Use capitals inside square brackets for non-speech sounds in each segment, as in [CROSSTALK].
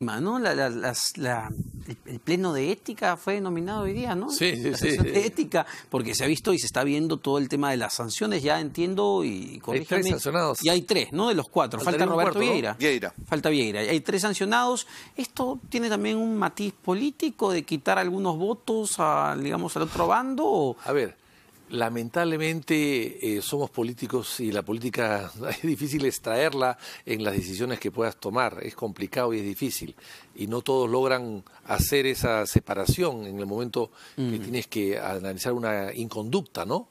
¿no? el, pleno de ética fue denominado hoy día, ¿no? Sí, sí, De ética, porque se ha visto y se está viendo todo el tema de las sanciones, ya entiendo y Hay tres Y hay tres, ¿no? De los cuatro. Falta, Roberto Vieira. Falta Vieira. Hay tres sancionados. Esto tiene también un matiz político de quitar algunos votos, digamos, al otro bando. A ver. Lamentablemente eh, somos políticos y la política [LAUGHS] es difícil extraerla en las decisiones que puedas tomar, es complicado y es difícil. Y no todos logran hacer esa separación en el momento que tienes que analizar una inconducta, ¿no?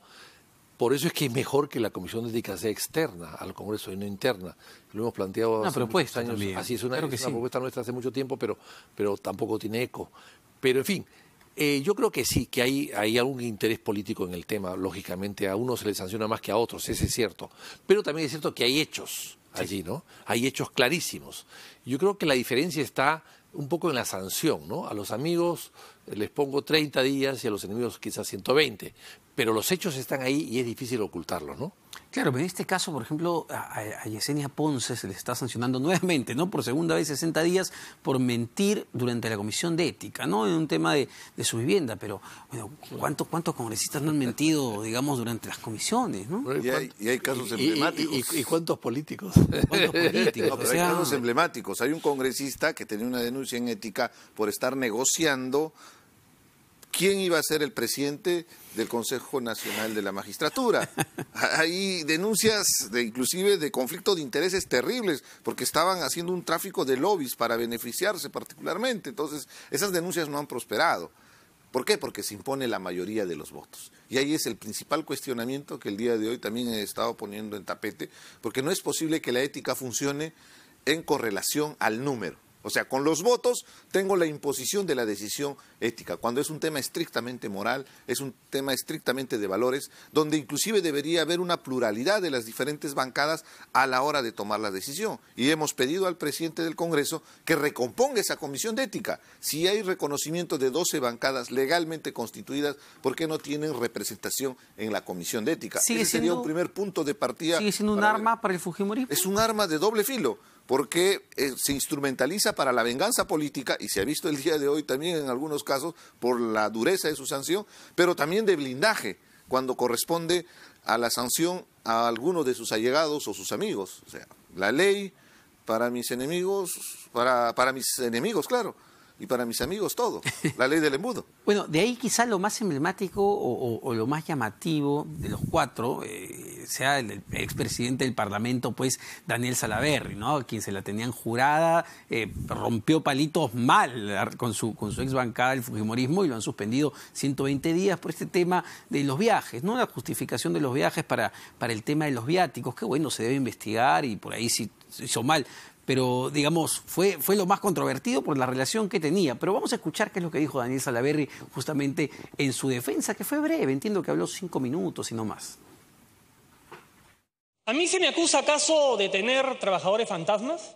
Por eso es que es mejor que la Comisión de Ética sea externa al Congreso y no interna. Lo hemos planteado hace propuesta años. Así es una, propuesta nuestra hace mucho tiempo, pero, pero tampoco tiene eco. Pero en fin, eh, yo creo que sí, que hay, algún interés político en el tema. Lógicamente, a uno se le sanciona más que a otros, eso es cierto. Pero también es cierto que hay hechos allí, ¿no? Hay hechos clarísimos. Yo creo que la diferencia está un poco en la sanción, ¿no? A los amigos les pongo 30 días y a los enemigos quizás 120. Pero los hechos están ahí y es difícil ocultarlos, ¿no? Claro, pero en este caso, por ejemplo, a, Yesenia Ponce se le está sancionando [LAUGHS] nuevamente, ¿no? Por segunda vez 60 días por mentir durante la comisión de ética, ¿no? En un tema de, su vivienda, pero, bueno, ¿cuántos, ¿cuántos congresistas no han mentido, [LAUGHS] digamos, durante las comisiones, ¿no? Y hay, casos emblemáticos. Y, cuántos políticos? [LAUGHS] ¿Cuántos políticos? hay casos emblemáticos. Hay un congresista que tenía una denuncia en ética por estar negociando quién iba a ser el presidente del Consejo Nacional de la Magistratura. Hay [LAUGHS] denuncias de inclusive de conflicto de intereses terribles porque estaban haciendo un tráfico de lobbies para beneficiarse particularmente. Entonces, esas denuncias no han prosperado. ¿Por qué? Porque se impone la mayoría de los votos. Y ahí es el principal cuestionamiento que el día de hoy también he estado poniendo en tapete, porque no es posible que la ética funcione en correlación al número. O sea, con los votos tengo la imposición de la decisión ética, cuando es un tema estrictamente moral, es un tema estrictamente de valores, donde inclusive debería haber una pluralidad de las diferentes bancadas a la hora de tomar la decisión. Y hemos pedido al presidente del Congreso que recomponga esa comisión de ética. Si hay reconocimiento de 12 bancadas legalmente constituidas, ¿por qué no tienen representación en la comisión de ética? Ese sería un primer punto de partida. ¿Sigue siendo un arma para el Fujimori? Es un arma de doble filo porque eh, se instrumentaliza para la venganza política y se ha visto el día de hoy también en algunos casos por la dureza de su sanción, pero también de blindaje cuando corresponde a la sanción a alguno de sus allegados o sus amigos. O sea, la ley para mis enemigos, para, para mis enemigos, claro, y para mis amigos todo, [LAUGHS] la ley del embudo. bueno, de ahí quizás lo más emblemático o, lo más llamativo de los cuatro, eh, sea el expresidente del Parlamento, pues Daniel Salaverri, ¿no? Quien se la tenían jurada, eh, rompió palitos mal con su, con su ex bancada el Fujimorismo y lo han suspendido 120 días por este tema de los viajes, ¿no? La justificación de los viajes para, el tema de los viáticos, que bueno, se debe investigar y por ahí sí hizo mal pero digamos, fue, fue lo más controvertido por la relación que tenía. Pero vamos a escuchar qué es lo que dijo Daniel Salaverri justamente en su defensa, que fue breve, entiendo que habló cinco minutos y no más. ¿A mí se me acusa acaso de tener trabajadores fantasmas?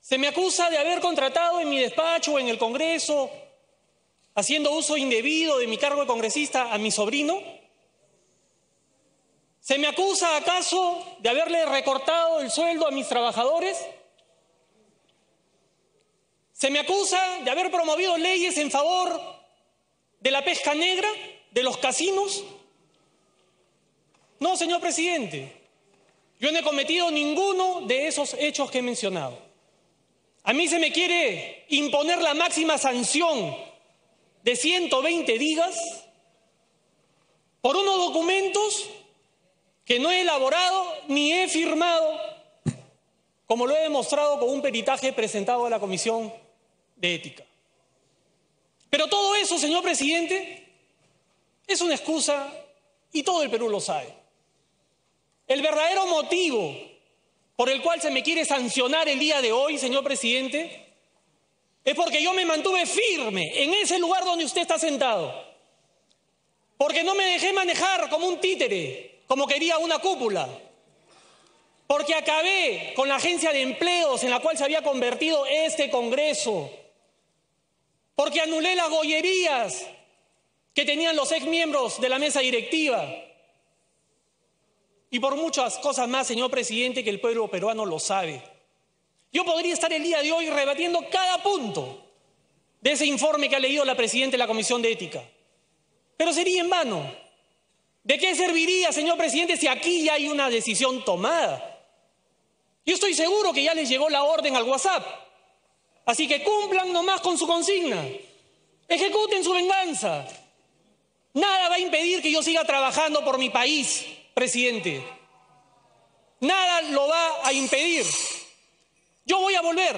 ¿Se me acusa de haber contratado en mi despacho o en el Congreso, haciendo uso indebido de mi cargo de congresista, a mi sobrino? ¿Se me acusa acaso de haberle recortado el sueldo a mis trabajadores? ¿Se me acusa de haber promovido leyes en favor de la pesca negra, de los casinos? No, señor presidente, yo no he cometido ninguno de esos hechos que he mencionado. A mí se me quiere imponer la máxima sanción de 120 días por unos documentos que no he elaborado ni he firmado, como lo he demostrado con un peritaje presentado a la Comisión de Ética. Pero todo eso, señor presidente, es una excusa y todo el Perú lo sabe. El verdadero motivo por el cual se me quiere sancionar el día de hoy, señor presidente, es porque yo me mantuve firme en ese lugar donde usted está sentado. Porque no me dejé manejar como un títere, como quería una cúpula. Porque acabé con la agencia de empleos en la cual se había convertido este Congreso. Porque anulé las gollerías que tenían los ex miembros de la mesa directiva y por muchas cosas más, señor presidente, que el pueblo peruano lo sabe. Yo podría estar el día de hoy rebatiendo cada punto de ese informe que ha leído la presidenta de la Comisión de Ética, pero sería en vano. ¿De qué serviría, señor presidente, si aquí ya hay una decisión tomada? Yo estoy seguro que ya les llegó la orden al WhatsApp. Así que cumplan nomás con su consigna. Ejecuten su venganza. Nada va a impedir que yo siga trabajando por mi país, presidente. Nada lo va a impedir. Yo voy a volver,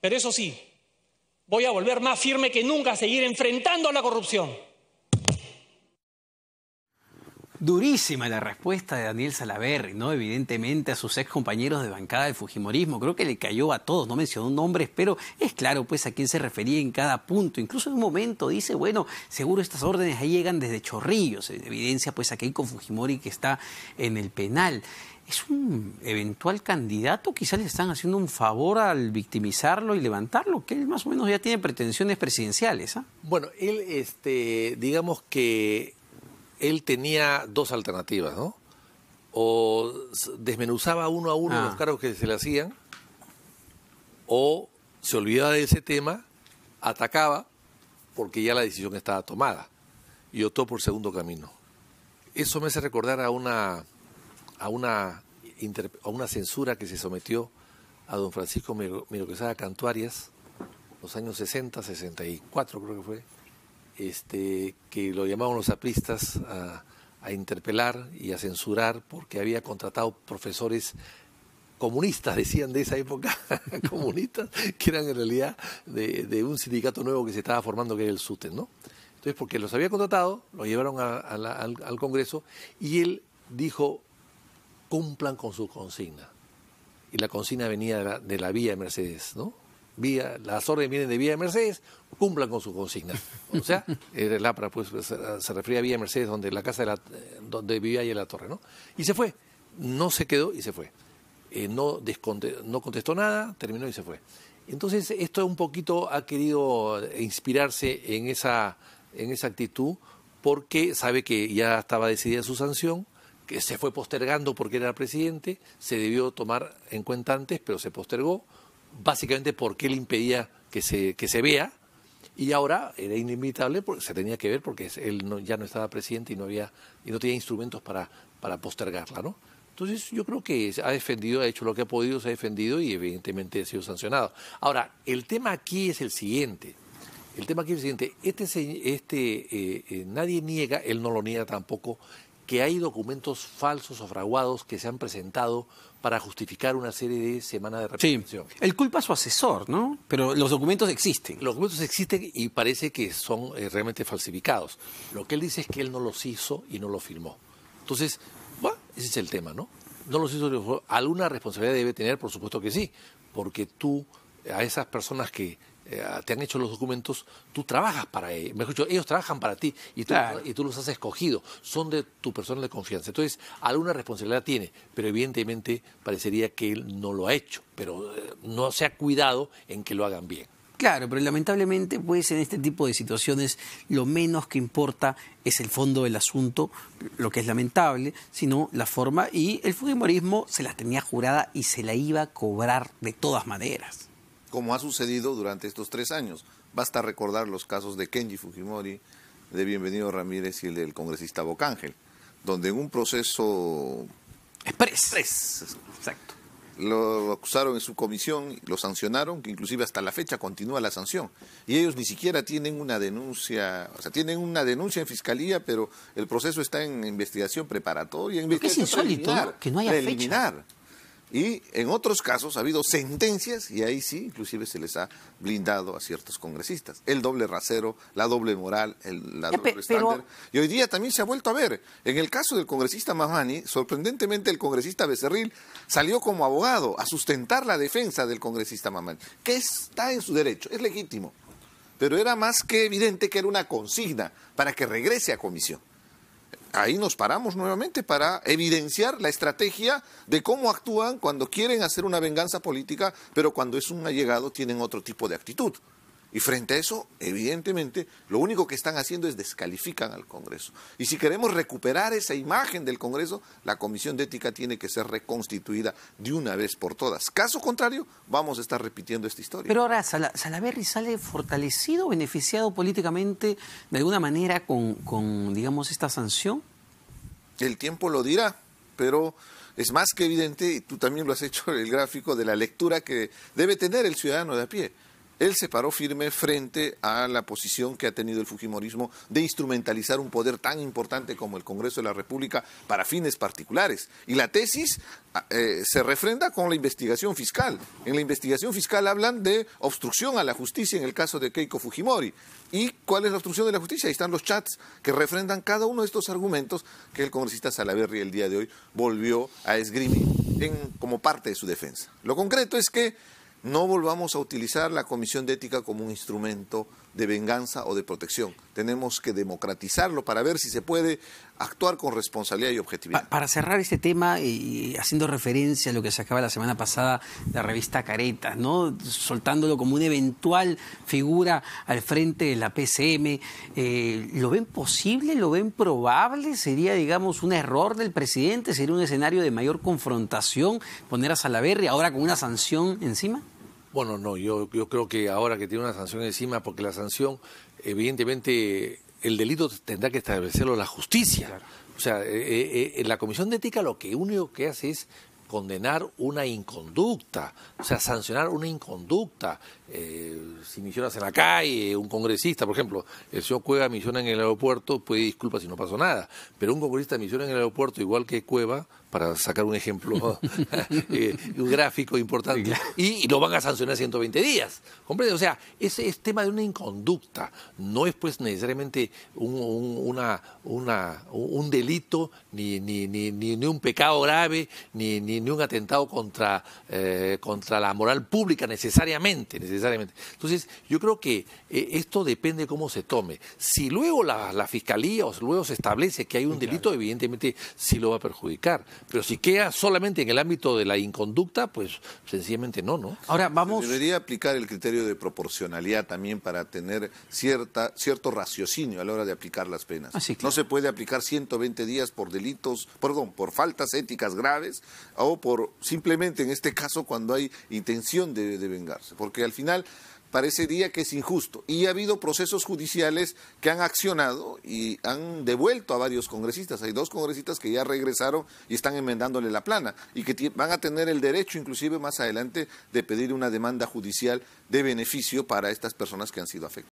pero eso sí, voy a volver más firme que nunca a seguir enfrentando a la corrupción. Durísima la respuesta de Daniel Salaverri, ¿no? Evidentemente a sus ex compañeros de bancada del Fujimorismo. Creo que le cayó a todos, no mencionó nombres, pero es claro pues a quién se refería en cada punto. Incluso en un momento dice, bueno, seguro estas órdenes ahí llegan desde Chorrillos. Evidencia pues a con Fujimori que está en el penal. ¿Es un eventual candidato? Quizás le están haciendo un favor al victimizarlo y levantarlo, que él más o menos ya tiene pretensiones presidenciales. ¿ah? Bueno, él, este, digamos que él tenía dos alternativas, ¿no? O desmenuzaba uno a uno ah. los cargos que se le hacían, o se olvidaba de ese tema, atacaba, porque ya la decisión estaba tomada, y optó por segundo camino. Eso me hace recordar a una, a una, a una censura que se sometió a don Francisco Miroquesada Cantuarias, los años 60, 64 creo que fue, este, que lo llamaban los apristas a, interpelar y a censurar porque había contratado profesores comunistas, [LAUGHS] decían de esa época, [LAUGHS] comunistas, que eran en realidad de, un sindicato nuevo que se estaba formando, que era el SUTEN, ¿no? Entonces, porque los había contratado, lo llevaron al, Congreso y él dijo, cumplan con su consigna. Y la consigna venía de la, de la vía de Mercedes, ¿no? vía, las órdenes vienen de vía de Mercedes, cumplan con su consigna. O sea, [LAUGHS] el pues, pues, se, se, refería a vía Mercedes, donde la casa de la, donde vivía ahí en la torre, ¿no? Y se fue, no se quedó y se fue. Eh, no, no contestó nada, terminó y se fue. Entonces, esto un poquito ha querido inspirarse en esa, en esa actitud porque sabe que ya estaba decidida su sanción, que se fue postergando porque era presidente, se debió tomar en cuenta antes, pero se postergó básicamente porque él impedía que se, se vea y ahora era inimitable, porque se tenía que ver porque él ya no estaba presidente y no había y no tenía instrumentos para, para postergarla, ¿no? Entonces yo creo que ha defendido, ha hecho lo que ha podido, se ha defendido y evidentemente ha sido sancionado. Ahora, el tema aquí es el siguiente. El tema aquí es el siguiente. Este, este eh, eh, nadie niega, él no lo niega tampoco, que hay documentos falsos o fraguados que se han presentado para justificar una serie de semanas de repetición. Sí, el culpa a su asesor, ¿no? Pero los documentos existen. Los documentos existen y parece que son eh, realmente falsificados. Lo que él dice es que él no los hizo y no los firmó. Entonces, bueno, ese es el tema, ¿no? No los hizo, alguna responsabilidad debe tener, por supuesto que sí, porque tú a esas personas que eh, ah, te han hecho los documentos, tú trabajas para ellos. ellos trabajan para ti y tú, y tú los has escogido. Son de tu persona de confianza. Entonces, alguna responsabilidad tiene, pero evidentemente parecería que él no lo ha hecho, pero eh, no se ha cuidado en que lo hagan bien. Claro, pero lamentablemente, pues en este tipo de situaciones lo menos que importa es el fondo del asunto, lo que es lamentable, sino la forma. Y el fujimorismo se la tenía jurada y se la iba a cobrar de todas maneras como ha sucedido durante estos tres años. Basta recordar los casos de Kenji Fujimori, de Bienvenido Ramírez y el del congresista Bocángel, donde en un proceso... Expreso, Exacto. Lo, acusaron en su comisión, lo sancionaron, que inclusive hasta la fecha continúa la sanción. Y ellos ni siquiera tienen una denuncia, o sea, tienen una denuncia en fiscalía, pero el proceso está en investigación preparatoria. En investigación es insólito, que no haya fecha. Y en otros casos ha habido sentencias y ahí sí, inclusive se les ha blindado a ciertos congresistas. El doble rasero, la doble moral, el, la eh, doble estándar. Y hoy día también se ha vuelto a ver. En el caso del congresista Mamani, sorprendentemente el congresista Becerril salió como abogado a sustentar la defensa del congresista Mamani, que está en su derecho, es legítimo. Pero era más que evidente que era una consigna para que regrese a comisión ahí nos paramos nuevamente para evidenciar la estrategia de cómo actúan cuando quieren hacer una venganza política, pero cuando es un allegado tienen otro tipo de actitud. Y frente a eso, evidentemente, lo único que están haciendo es descalificar al Congreso. Y si queremos recuperar esa imagen del Congreso, la Comisión de Ética tiene que ser reconstituida de una vez por todas. Caso contrario, vamos a estar repitiendo esta historia. Pero ahora, Salaverri sale fortalecido, beneficiado políticamente de alguna manera con, con, digamos, esta sanción. El tiempo lo dirá, pero es más que evidente, y tú también lo has hecho, el gráfico de la lectura que debe tener el ciudadano de a pie él se paró firme frente a la posición que ha tenido el Fujimorismo de instrumentalizar un poder tan importante como el Congreso de la República para fines particulares. Y la tesis ah, eh, se refrenda con la investigación fiscal. En la investigación fiscal hablan de obstrucción a la justicia en el caso de Keiko Fujimori. ¿Y cuál es la obstrucción de la justicia? Ahí están los chats que refrendan cada uno de estos argumentos que el congresista Salaverri el día de hoy volvió a esgrimir como parte de su defensa. Lo concreto es que no volvamos a utilizar la Comisión de Ética como un instrumento de venganza o de protección. Tenemos que democratizarlo para ver si se puede actuar con responsabilidad y objetividad. Para cerrar este tema y haciendo referencia a lo que se acaba la semana pasada la revista Careta, ¿no? soltándolo como una eventual figura al frente de la PCM, eh, ¿lo ven posible? ¿Lo ven probable? ¿Sería, digamos, un error del presidente? ¿Sería un escenario de mayor confrontación poner a Salaverri ahora con una sanción encima? Bueno, no, yo, yo creo que ahora que tiene una sanción encima, porque la sanción, evidentemente, el delito tendrá que establecerlo la justicia. O sea, en eh, eh, eh, la Comisión de Ética lo que único que hace es condenar una inconducta, o sea, sancionar una inconducta. Eh, si misionas en la calle, un congresista, por ejemplo, el señor Cueva misiona en el aeropuerto, puede disculpa si no pasó nada, pero un congresista misiona en el aeropuerto igual que Cueva, para sacar un ejemplo, [LAUGHS] eh, un gráfico importante, y, lo van a sancionar 120 días. ¿Comprende? O sea, ese es tema de una inconducta, no es pues necesariamente un, delito, ni, ni, un pecado grave, ni ni, un atentado contra, eh, contra la moral pública necesariamente, necesariamente. Entonces, yo creo que eh, esto depende de cómo se tome. Si luego la, fiscalía o luego se establece que hay un delito, evidentemente sí lo va a perjudicar. Pero si queda solamente en el ámbito de la inconducta, pues sencillamente no, ¿no? Ahora vamos. debería aplicar el criterio de proporcionalidad también para tener cierta, cierto raciocinio a la hora de aplicar las penas. Ah, no se puede aplicar 120 días por delitos, perdón, por faltas éticas graves o por simplemente en este caso cuando hay intención de, de vengarse, porque al final parecería que es injusto. Y ha habido procesos judiciales que han accionado y han devuelto a varios congresistas. Hay dos congresistas que ya regresaron y están enmendándole la plana y que van a tener el derecho inclusive más adelante de pedir una demanda judicial de beneficio para estas personas que han sido afectadas.